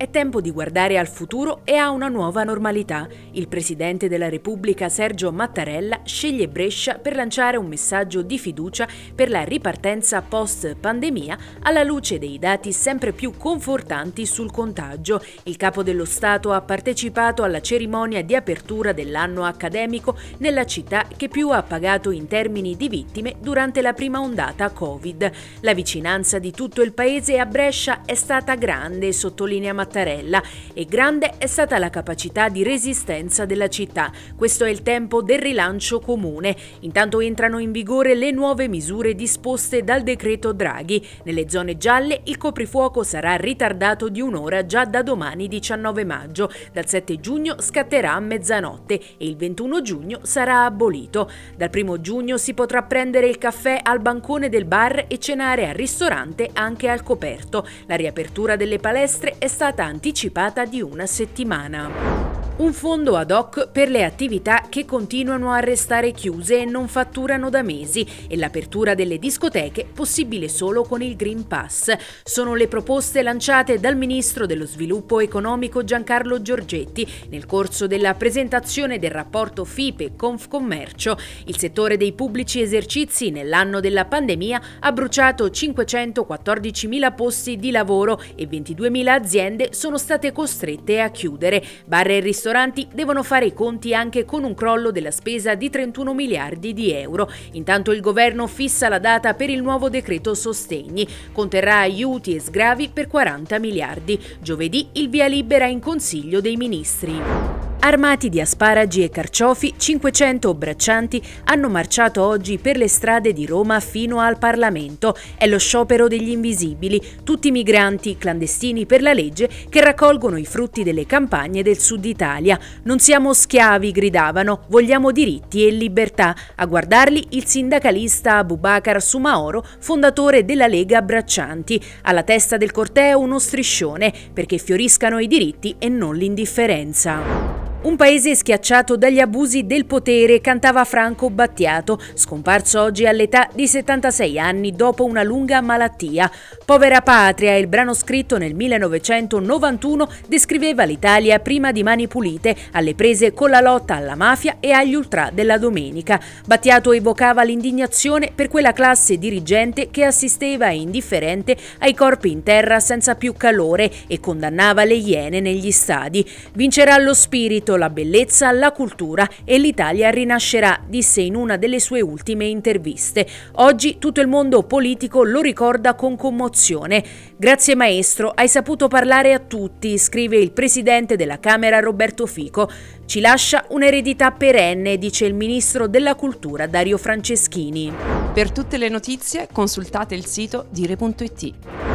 È tempo di guardare al futuro e a una nuova normalità. Il Presidente della Repubblica Sergio Mattarella sceglie Brescia per lanciare un messaggio di fiducia per la ripartenza post-pandemia alla luce dei dati sempre più confortanti sul contagio. Il Capo dello Stato ha partecipato alla cerimonia di apertura dell'anno accademico nella città che più ha pagato in termini di vittime durante la prima ondata Covid. La vicinanza di tutto il Paese a Brescia è stata grande, sottolinea Mattarella Mattarella e grande è stata la capacità di resistenza della città. Questo è il tempo del rilancio comune. Intanto entrano in vigore le nuove misure disposte dal decreto Draghi. Nelle zone gialle il coprifuoco sarà ritardato di un'ora già da domani 19 maggio. Dal 7 giugno scatterà a mezzanotte e il 21 giugno sarà abolito. Dal 1 giugno si potrà prendere il caffè al bancone del bar e cenare al ristorante anche al coperto. La riapertura delle palestre è stata durata anticipata di una settimana un fondo ad hoc per le attività che continuano a restare chiuse e non fatturano da mesi e l'apertura delle discoteche possibile solo con il Green Pass. Sono le proposte lanciate dal Ministro dello Sviluppo Economico Giancarlo Giorgetti nel corso della presentazione del rapporto FIPE Confcommercio. Il settore dei pubblici esercizi nell'anno della pandemia ha bruciato 514.000 posti di lavoro e 22.000 aziende sono state costrette a chiudere. Barre e ristoranti ristoranti devono fare i conti anche con un crollo della spesa di 31 miliardi di euro. Intanto il governo fissa la data per il nuovo decreto sostegni. Conterrà aiuti e sgravi per 40 miliardi. Giovedì il via libera in Consiglio dei Ministri. Armati di asparagi e carciofi, 500 braccianti hanno marciato oggi per le strade di Roma fino al Parlamento. È lo sciopero degli invisibili, tutti migranti clandestini per la legge che raccolgono i frutti delle campagne del sud Italia. Non siamo schiavi, gridavano, vogliamo diritti e libertà. A guardarli il sindacalista Abubakar Sumaoro, fondatore della Lega Braccianti. Alla testa del corteo uno striscione perché fioriscano i diritti e non l'indifferenza. Un paese schiacciato dagli abusi del potere, cantava Franco Battiato, scomparso oggi all'età di 76 anni dopo una lunga malattia. Povera patria, il brano scritto nel 1991 descriveva l'Italia prima di mani pulite, alle prese con la lotta alla mafia e agli ultra della domenica. Battiato evocava l'indignazione per quella classe dirigente che assisteva indifferente ai corpi in terra senza più calore e condannava le iene negli stadi. Vincerà lo spirito sentito la bellezza, la cultura e l'Italia rinascerà, disse in una delle sue ultime interviste. Oggi tutto il mondo politico lo ricorda con commozione. Grazie maestro, hai saputo parlare a tutti, scrive il presidente della Camera Roberto Fico. Ci lascia un'eredità perenne, dice il ministro della Cultura Dario Franceschini. Per tutte le notizie consultate il sito dire.it.